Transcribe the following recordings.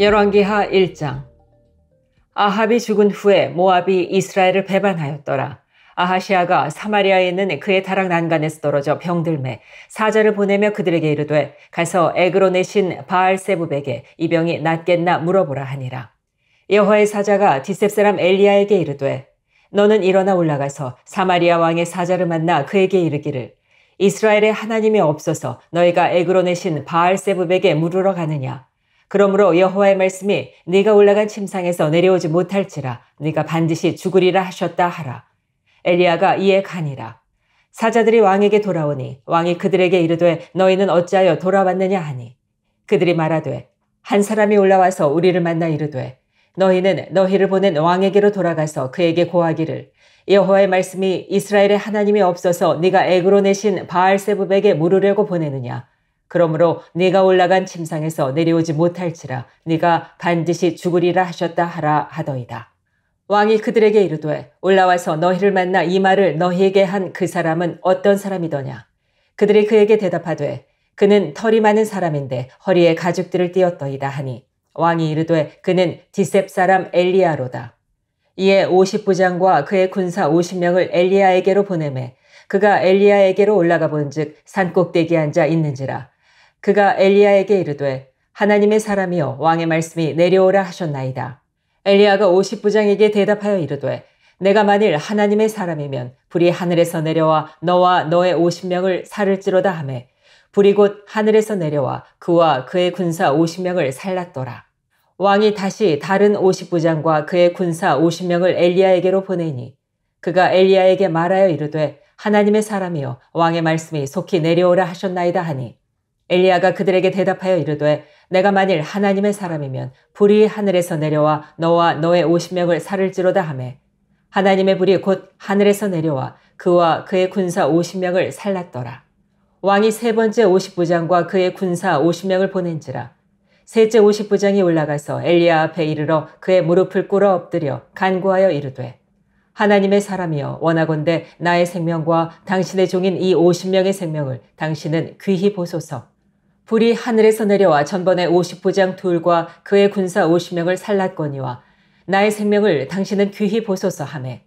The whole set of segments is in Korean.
열왕기하 1장 아합이 죽은 후에 모압이 이스라엘을 배반하였더라. 아하시아가 사마리아에 있는 그의 타락 난간에서 떨어져 병들매 사자를 보내며 그들에게 이르되 가서 에그론의 신 바알세부백에 이 병이 낫겠나 물어보라 하니라. 여호와의 사자가 디셉 사람 엘리야에게 이르되 너는 일어나 올라가서 사마리아 왕의 사자를 만나 그에게 이르기를 이스라엘의 하나님이 없어서 너희가 에그론의 신 바알세부백에 물으러 가느냐 그러므로 여호와의 말씀이 네가 올라간 침상에서 내려오지 못할지라 네가 반드시 죽으리라 하셨다 하라. 엘리야가 이에 가니라. 사자들이 왕에게 돌아오니 왕이 그들에게 이르되 너희는 어찌하여 돌아왔느냐 하니 그들이 말하되 한 사람이 올라와서 우리를 만나 이르되 너희는 너희를 보낸 왕에게로 돌아가서 그에게 고하기를 여호와의 말씀이 이스라엘의 하나님이 없어서 네가 애그로 내신 바알세부백에 물으려고 보내느냐 그러므로 네가 올라간 침상에서 내려오지 못할지라 네가 반드시 죽으리라 하셨다 하라 하더이다. 왕이 그들에게 이르되 올라와서 너희를 만나 이 말을 너희에게 한 그 사람은 어떤 사람이더냐. 그들이 그에게 대답하되 그는 털이 많은 사람인데 허리에 가죽들을 띄었더이다 하니 왕이 이르되 그는 디셉 사람 엘리야로다. 이에 50부장과 그의 군사 50명을 엘리야에게로 보내매 그가 엘리야에게로 올라가 본즉 산꼭대기 앉아 있는지라 그가 엘리야에게 이르되 하나님의 사람이여 왕의 말씀이 내려오라 하셨나이다. 엘리야가 5 0부장에게 대답하여 이르되 내가 만일 하나님의 사람이면 불이 하늘에서 내려와 너와 너의 5 0 명을 살을찌로다 하매 불이 곧 하늘에서 내려와 그와 그의 군사 5 0 명을 살랐더라. 왕이 다시 다른 5 0부장과 그의 군사 5 0 명을 엘리야에게로 보내니 그가 엘리야에게 말하여 이르되 하나님의 사람이여 왕의 말씀이 속히 내려오라 하셨나이다 하니 엘리야가 그들에게 대답하여 이르되 내가 만일 하나님의 사람이면 불이 하늘에서 내려와 너와 너의 5 0 명을 살을지로다 하매 하나님의 불이 곧 하늘에서 내려와 그와 그의 군사 5 0 명을 살랐더라. 왕이 세 번째 5 0 부장과 그의 군사 5 0 명을 보낸지라. 셋째 5 0 부장이 올라가서 엘리야 앞에 이르러 그의 무릎을 꿇어 엎드려 간구하여 이르되 하나님의 사람이여 원하건대 나의 생명과 당신의 종인 이5 0 명의 생명을 당신은 귀히 보소서. 불이 하늘에서 내려와 전번에 50부장 둘과 그의 군사 50명을 살랐거니와 나의 생명을 당신은 귀히 보소서 하매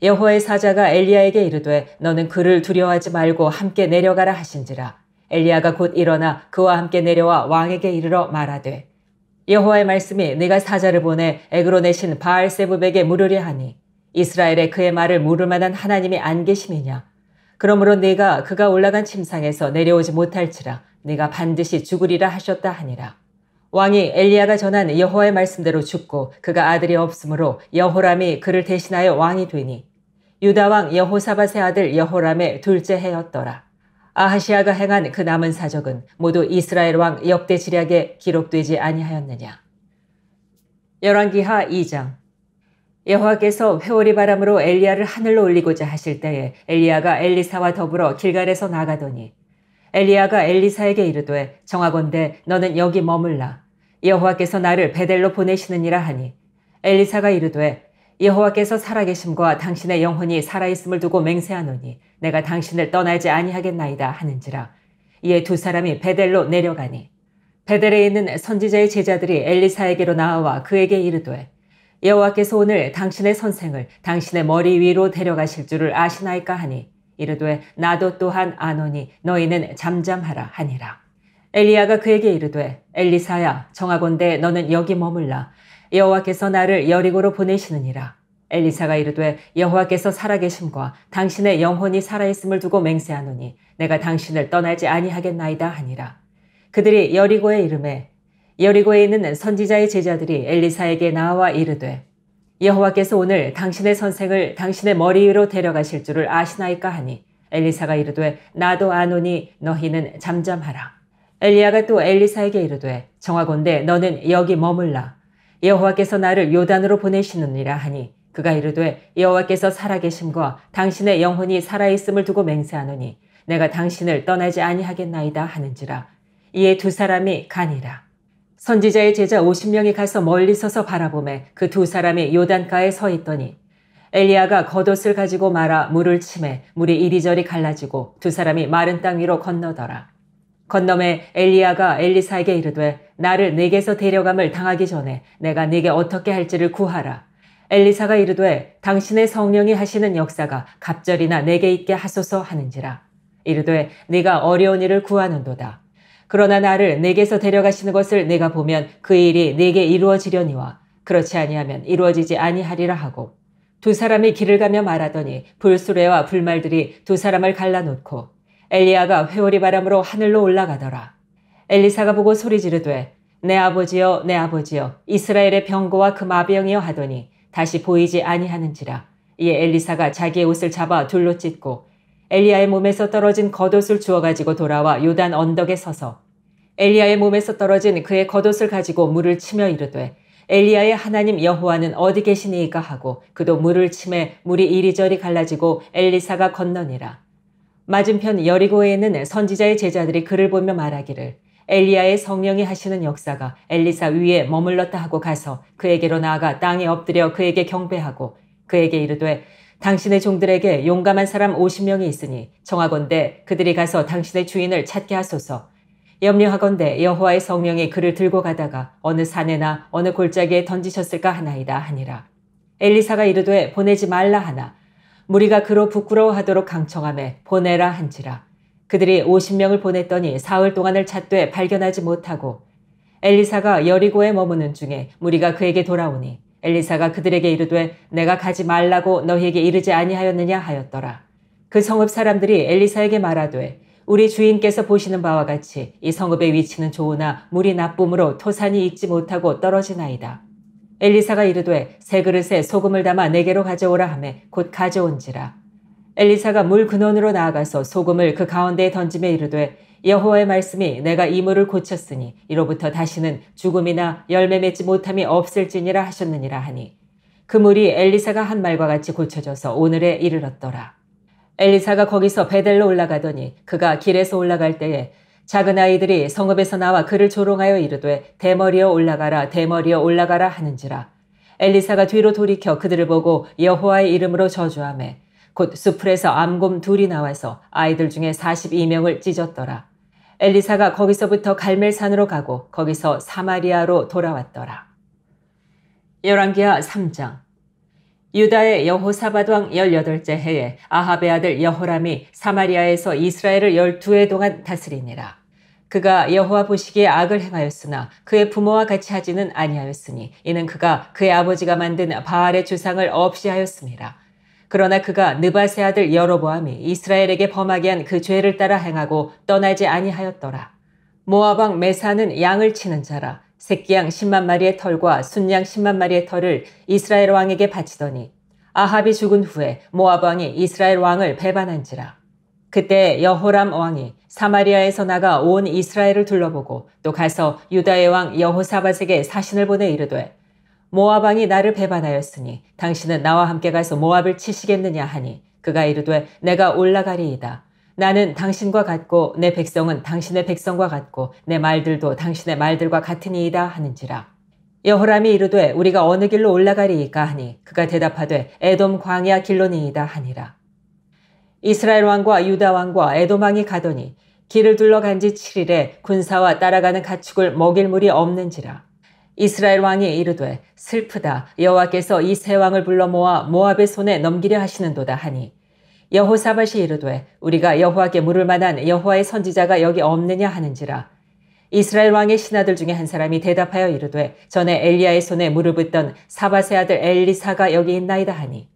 여호와의 사자가 엘리야에게 이르되 너는 그를 두려워하지 말고 함께 내려가라 하신지라 엘리야가 곧 일어나 그와 함께 내려와 왕에게 이르러 말하되 여호와의 말씀이 네가 사자를 보내 에그로내신 바알세부백에 물으려 하니 이스라엘의 그의 말을 물을 만한 하나님이 안 계심이냐 그러므로 네가 그가 올라간 침상에서 내려오지 못할지라 네가 반드시 죽으리라 하셨다 하니라. 왕이 엘리야가 전한 여호와의 말씀대로 죽고 그가 아들이 없으므로 여호람이 그를 대신하여 왕이 되니 유다 왕 여호사밧의 아들 여호람의 둘째 해였더라. 아하시아가 행한 그 남은 사적은 모두 이스라엘 왕 역대 지략에 기록되지 아니하였느냐. 열왕기하 2장 여호와께서 회오리 바람으로 엘리야를 하늘로 올리고자 하실 때에 엘리야가 엘리사와 더불어 길갈에서 나가더니 엘리야가 엘리사에게 이르되 정하건대 너는 여기 머물라. 여호와께서 나를 베델로 보내시느니라 하니 엘리사가 이르되 여호와께서 살아계심과 당신의 영혼이 살아있음을 두고 맹세하노니 내가 당신을 떠나지 아니하겠나이다 하는지라. 이에 두 사람이 베델로 내려가니 베델에 있는 선지자의 제자들이 엘리사에게로 나와 그에게 이르되 여호와께서 오늘 당신의 선생을 당신의 머리 위로 데려가실 줄을 아시나이까 하니 이르되 나도 또한 아노니 너희는 잠잠하라 하니라. 엘리야가 그에게 이르되 엘리사야 정하건대 너는 여기 머물라 여호와께서 나를 여리고로 보내시느니라. 엘리사가 이르되 여호와께서 살아계심과 당신의 영혼이 살아있음을 두고 맹세하노니 내가 당신을 떠나지 아니하겠나이다 하니라. 그들이 여리고에 이름에 여리고에 있는 선지자의 제자들이 엘리사에게 나와 이르되 여호와께서 오늘 당신의 선생을 당신의 머리 위로 데려가실 줄을 아시나이까 하니 엘리사가 이르되 나도 아노니 너희는 잠잠하라. 엘리야가 또 엘리사에게 이르되 정하건대 너는 여기 머물라. 여호와께서 나를 요단으로 보내시느니라 하니 그가 이르되 여호와께서 살아계심과 당신의 영혼이 살아있음을 두고 맹세하노니 내가 당신을 떠나지 아니하겠나이다 하는지라. 이에 두 사람이 가니라. 선지자의 제자 50명이 가서 멀리 서서 바라보매 그 두 사람이 요단가에 서 있더니 엘리야가 겉옷을 가지고 말아 물을 치매 물이 이리저리 갈라지고 두 사람이 마른 땅 위로 건너더라. 건너매 엘리야가 엘리사에게 이르되 나를 네게서 데려감을 당하기 전에 내가 네게 어떻게 할지를 구하라. 엘리사가 이르되 당신의 성령이 하시는 역사가 갑절이나 내게 있게 하소서 하는지라. 이르되 네가 어려운 일을 구하는도다. 그러나 나를 내게서 데려가시는 것을 내가 보면 그 일이 내게 이루어지려니와 그렇지 아니하면 이루어지지 아니하리라 하고 두 사람이 길을 가며 말하더니 불수레와 불말들이 두 사람을 갈라놓고 엘리야가 회오리 바람으로 하늘로 올라가더라. 엘리사가 보고 소리 지르되 내 아버지여 내 아버지여 이스라엘의 병고와그 마병이여 하더니 다시 보이지 아니하는지라 이에 엘리사가 자기의 옷을 잡아 둘로 찢고 엘리야의 몸에서 떨어진 겉옷을 주워 가지고 돌아와 요단 언덕에 서서 엘리야의 몸에서 떨어진 그의 겉옷을 가지고 물을 치며 이르되 엘리야의 하나님 여호와는 어디 계시니이까 하고 그도 물을 치매 물이 이리저리 갈라지고 엘리사가 건너니라. 맞은편 여리고에 는 선지자의 제자들이 그를 보며 말하기를 엘리야의 성령이 하시는 역사가 엘리사 위에 머물렀다 하고 가서 그에게로 나아가 땅에 엎드려 그에게 경배하고 그에게 이르되 당신의 종들에게 용감한 사람 50명이 있으니 정하건대 그들이 가서 당신의 주인을 찾게 하소서 염려하건대 여호와의 성령이 그를 들고 가다가 어느 산에나 어느 골짜기에 던지셨을까 하나이다 하니라. 엘리사가 이르되 보내지 말라 하나 무리가 그로 부끄러워하도록 강청함에 보내라 한지라. 그들이 50명을 보냈더니 사흘 동안을 찾되 발견하지 못하고 엘리사가 여리고에 머무는 중에 무리가 그에게 돌아오니 엘리사가 그들에게 이르되 내가 가지 말라고 너희에게 이르지 아니하였느냐 하였더라. 그 성읍 사람들이 엘리사에게 말하되 우리 주인께서 보시는 바와 같이 이 성읍의 위치는 좋으나 물이 나쁨으로 토산이 익지 못하고 떨어지나이다. 엘리사가 이르되 세 그릇에 소금을 담아 내게로 가져오라 하매 곧 가져온지라. 엘리사가 물 근원으로 나아가서 소금을 그 가운데에 던짐에 이르되 여호와의 말씀이 내가 이 물을 고쳤으니 이로부터 다시는 죽음이나 열매 맺지 못함이 없을지니라 하셨느니라 하니 그 물이 엘리사가 한 말과 같이 고쳐져서 오늘에 이르렀더라. 엘리사가 거기서 베델로 올라가더니 그가 길에서 올라갈 때에 작은 아이들이 성읍에서 나와 그를 조롱하여 이르되 대머리여 올라가라 대머리여 올라가라 하는지라 엘리사가 뒤로 돌이켜 그들을 보고 여호와의 이름으로 저주함에 곧 수풀에서 암곰 둘이 나와서 아이들 중에 42명을 찢었더라 엘리사가 거기서부터 갈멜산으로 가고 거기서 사마리아로 돌아왔더라 열왕기하 3장 유다의 여호사밧 왕 18째 해에 아합의 아들 여호람이 사마리아에서 이스라엘을 12해 동안 다스리니라. 그가 여호와 보시기에 악을 행하였으나 그의 부모와 같이 하지는 아니하였으니 이는 그가 그의 아버지가 만든 바알의 주상을 없이 하였습니다. 그러나 그가 느바세 아들 여로보암이 이스라엘에게 범하게 한 그 죄를 따라 행하고 떠나지 아니하였더라. 모아방 메사는 양을 치는 자라 새끼양 10만 마리의 털과 순양 10만 마리의 털을 이스라엘 왕에게 바치더니 아합이 죽은 후에 모압 왕이 이스라엘 왕을 배반한지라. 그때 여호람 왕이 사마리아에서 나가 온 이스라엘을 둘러보고 또 가서 유다의 왕 여호사밧에게 사신을 보내 이르되 모압 왕이 나를 배반하였으니 당신은 나와 함께 가서 모압을 치시겠느냐 하니 그가 이르되 내가 올라가리이다. 나는 당신과 같고 내 백성은 당신의 백성과 같고 내 말들도 당신의 말들과 같으니이다 하는지라. 여호람이 이르되 우리가 어느 길로 올라가리이까 하니 그가 대답하되 에돔 광야 길로니이다 하니라. 이스라엘 왕과 유다 왕과 에돔 왕이 가더니 길을 둘러간 지 7일에 군사와 따라가는 가축을 먹일 물이 없는지라. 이스라엘 왕이 이르되 슬프다 여호와께서 이 세 왕을 불러 모아 모압의 손에 넘기려 하시는도다 하니 여호사밧이 이르되 우리가 여호와께 물을 만한 여호와의 선지자가 여기 없느냐 하는지라 이스라엘 왕의 신하들 중에 한 사람이 대답하여 이르되 전에 엘리야의 손에 물을 붓던 사밧의 아들 엘리사가 여기 있나이다 하니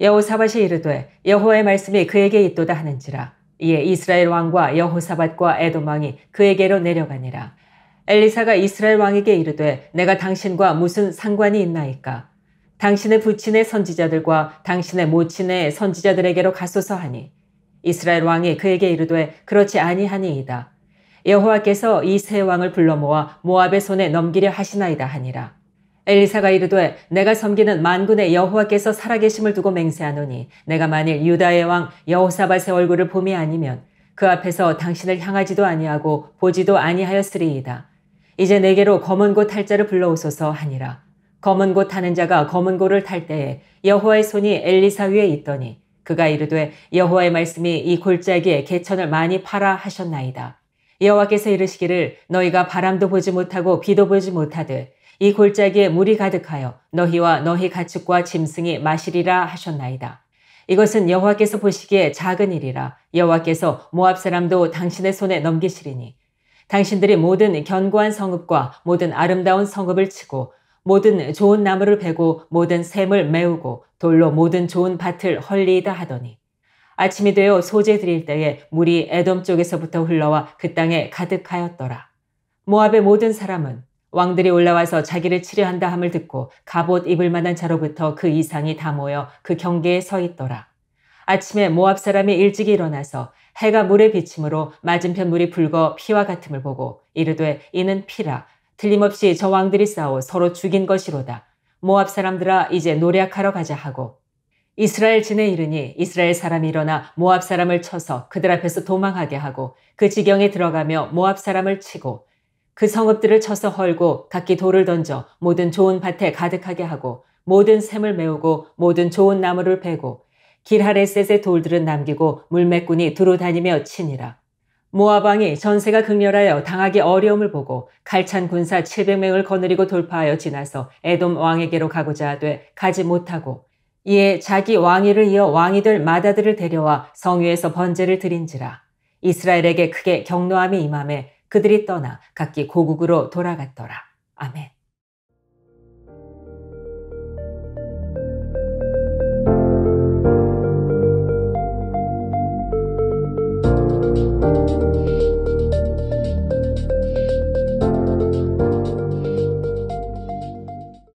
여호사밧이 이르되 여호와의 말씀이 그에게 있도다 하는지라 이에 이스라엘 왕과 여호사밧과 에돔 왕이 그에게로 내려가니라 엘리사가 이스라엘 왕에게 이르되 내가 당신과 무슨 상관이 있나이까 당신의 부친의 선지자들과 당신의 모친의 선지자들에게로 가소서 하니 이스라엘 왕이 그에게 이르되 그렇지 아니하니이다. 여호와께서 이 세 왕을 불러 모아 모압의 손에 넘기려 하시나이다 하니라. 엘리사가 이르되 내가 섬기는 만군의 여호와께서 살아계심을 두고 맹세하노니 내가 만일 유다의 왕 여호사밧의 얼굴을 봄이 아니면 그 앞에서 당신을 향하지도 아니하고 보지도 아니하였으리이다. 이제 내게로 검은 고 탈자를 불러오소서 하니라. 검은 고 타는 자가 검은 고를 탈 때에 여호와의 손이 엘리사 위에 있더니 그가 이르되 여호와의 말씀이 이 골짜기에 개천을 많이 파라 하셨나이다. 여호와께서 이르시기를 너희가 바람도 보지 못하고 비도 보지 못하듯이 골짜기에 물이 가득하여 너희와 너희 가축과 짐승이 마시리라 하셨나이다. 이것은 여호와께서 보시기에 작은 일이라 여호와께서 모압 사람도 당신의 손에 넘기시리니 당신들이 모든 견고한 성읍과 모든 아름다운 성읍을 치고 모든 좋은 나무를 베고 모든 샘을 메우고 돌로 모든 좋은 밭을 헐리이다 하더니 아침이 되어 소재 드릴 때에 물이 애돔 쪽에서부터 흘러와 그 땅에 가득하였더라. 모압의 모든 사람은 왕들이 올라와서 자기를 치려 한다 함을 듣고 갑옷 입을 만한 자로부터 그 이상이 다 모여 그 경계에 서 있더라. 아침에 모압 사람이 일찍 일어나서 해가 물에 비침으로 맞은편 물이 붉어 피와 같음을 보고 이르되 이는 피라 틀림없이 저 왕들이 싸워 서로 죽인 것이로다. 모압 사람들아 이제 노략하러 가자 하고 이스라엘 진에 이르니 이스라엘 사람이 일어나 모압 사람을 쳐서 그들 앞에서 도망하게 하고 그 지경에 들어가며 모압 사람을 치고 그 성읍들을 쳐서 헐고 각기 돌을 던져 모든 좋은 밭에 가득하게 하고 모든 샘을 메우고 모든 좋은 나무를 베고 길하레셋의 돌들은 남기고 물매꾼이 두루 다니며 치니라. 모아방이 전세가 극렬하여 당하기 어려움을 보고 갈찬 군사 700명을 거느리고 돌파하여 지나서 에돔 왕에게로 가고자 하되 가지 못하고 이에 자기 왕위를 이어 왕이 될 마다들을 데려와 성위에서 번제를 드린지라 이스라엘에게 크게 경노함이 임함에 그들이 떠나 각기 고국으로 돌아갔더라. 아멘.